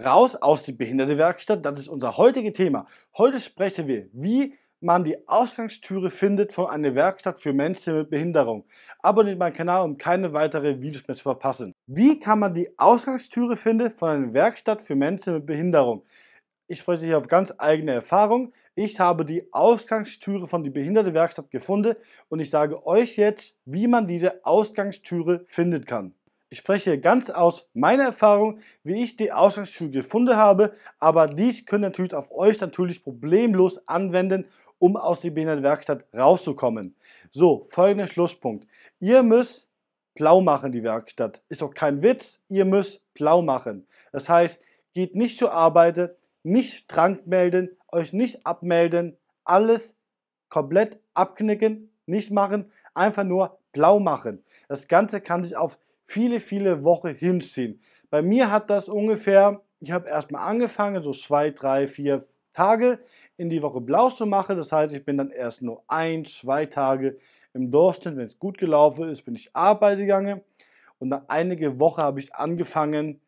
Raus aus die Behindertewerkstatt, das ist unser heutiges Thema. Heute sprechen wir, wie man die Ausgangstüre findet von einer Werkstatt für Menschen mit Behinderung. Abonniert meinen Kanal, um keine weiteren Videos mehr zu verpassen. Wie kann man die Ausgangstüre finden von einer Werkstatt für Menschen mit Behinderung? Ich spreche hier auf ganz eigene Erfahrung. Ich habe die Ausgangstüre von der Behindertenwerkstatt gefunden und ich sage euch jetzt, wie man diese Ausgangstüre finden kann. Ich spreche ganz aus meiner Erfahrung, wie ich die Ausgangsschuhe gefunden habe, aber dies könnt ihr natürlich auf euch natürlich problemlos anwenden, um aus der Behindertenwerkstatt rauszukommen. So, folgender Schlusspunkt. Ihr müsst blau machen, die Werkstatt. Ist doch kein Witz, ihr müsst blau machen. Das heißt, geht nicht zur Arbeit, nicht krank melden, euch nicht abmelden, alles komplett abknicken, nicht machen, einfach nur blau machen. Das Ganze kann sich auf viele, viele Wochen hinziehen. Bei mir hat das ungefähr, ich habe erstmal angefangen, so zwei, drei, vier Tage in die Woche blau zu machen. Das heißt, ich bin dann erst nur ein, zwei Tage im Durchschnitt. Wenn es gut gelaufen ist, bin ich arbeiten gegangen. Und nach einige Wochen habe ich angefangen,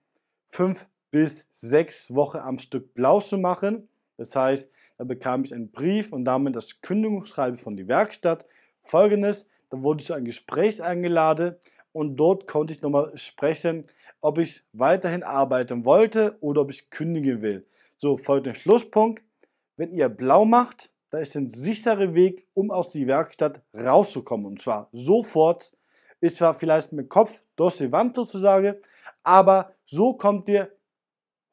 fünf bis sechs Wochen am Stück blau zu machen. Das heißt, da bekam ich einen Brief und damit das Kündigungsschreiben von der Werkstatt. Folgendes, da wurde ich zu einem Gespräch eingeladen und dort konnte ich nochmal sprechen, ob ich weiterhin arbeiten wollte oder ob ich kündigen will. So, folgt der Schlusspunkt. Wenn ihr blau macht, da ist ein sicherer Weg, um aus der Werkstatt rauszukommen. Und zwar sofort. Ist zwar vielleicht mit Kopf durch die Wand sozusagen, aber so kommt ihr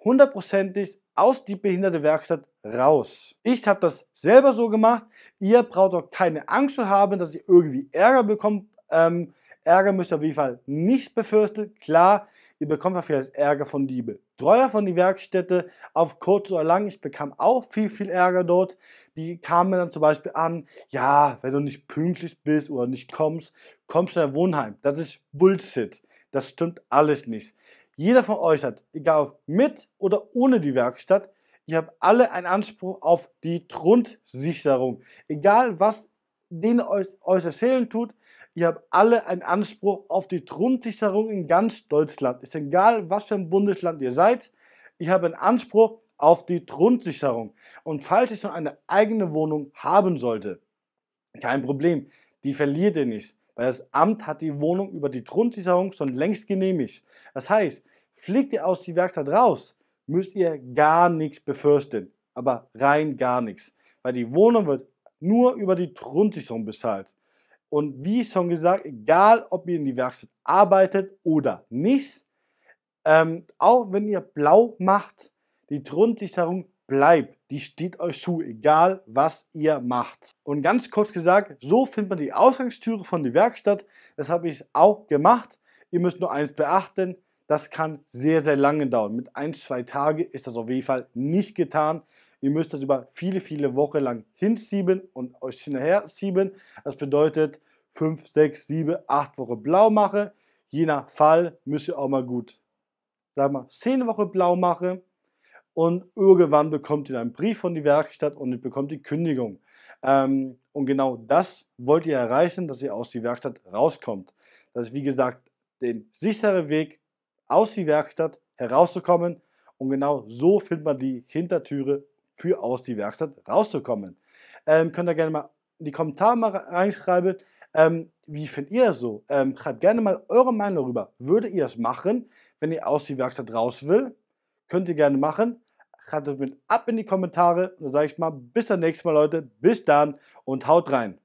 hundertprozentig aus die behinderte Werkstatt raus. Ich habe das selber so gemacht. Ihr braucht auch keine Angst zu haben, dass ihr irgendwie Ärger bekommt ähm, Ärger müsst ihr auf jeden Fall nicht befürchten. Klar, ihr bekommt auch vielleicht Ärger von Diebe. Treuer von die Werkstätte, auf kurz oder lang, ich bekam auch viel, viel Ärger dort. Die kamen dann zum Beispiel an, ja, wenn du nicht pünktlich bist oder nicht kommst, kommst du in dein Wohnheim. Das ist Bullshit. Das stimmt alles nicht. Jeder von euch hat, egal mit oder ohne die Werkstatt, ihr habt alle einen Anspruch auf die Grundsicherung. Egal was denen euch, euch erzählen tut, Ihr habt alle einen Anspruch auf die Grundsicherung in ganz Deutschland. Ist egal, was für ein Bundesland ihr seid. Ich habe einen Anspruch auf die Grundsicherung. Und falls ich schon eine eigene Wohnung haben sollte, kein Problem, die verliert ihr nicht, weil das Amt hat die Wohnung über die Grundsicherung schon längst genehmigt. Das heißt, fliegt ihr aus die Werkstatt raus, müsst ihr gar nichts befürchten, aber rein gar nichts, weil die Wohnung wird nur über die Grundsicherung bezahlt. Und wie schon gesagt, egal ob ihr in die Werkstatt arbeitet oder nicht, ähm, auch wenn ihr blau macht, die Trundsicherung bleibt. Die steht euch zu, egal was ihr macht. Und ganz kurz gesagt, so findet man die Ausgangstüre von der Werkstatt. Das habe ich auch gemacht. Ihr müsst nur eins beachten, das kann sehr, sehr lange dauern. Mit ein, zwei Tagen ist das auf jeden Fall nicht getan. Ihr müsst das über viele, viele Wochen lang hinsieben und euch hinterher sieben. Das bedeutet 5, 6, 7, 8 Wochen blau machen. Je nach Fall müsst ihr auch mal gut, sagen wir, 10 Wochen blau machen. Und irgendwann bekommt ihr einen Brief von der Werkstatt und ihr bekommt die Kündigung. Ähm, und genau das wollt ihr erreichen, dass ihr aus der Werkstatt rauskommt. Das ist wie gesagt der sichere Weg, aus der Werkstatt herauszukommen. Und genau so findet man die Hintertüre für aus die Werkstatt rauszukommen. Ähm, könnt ihr gerne mal in die Kommentare mal reinschreiben. Ähm, wie findet ihr das so? Ähm, schreibt gerne mal eure Meinung darüber. Würdet ihr das machen, wenn ihr aus die Werkstatt raus will? Könnt ihr gerne machen. Schreibt es mit ab in die Kommentare. dann sage ich mal, bis zum nächsten Mal, Leute. Bis dann und haut rein.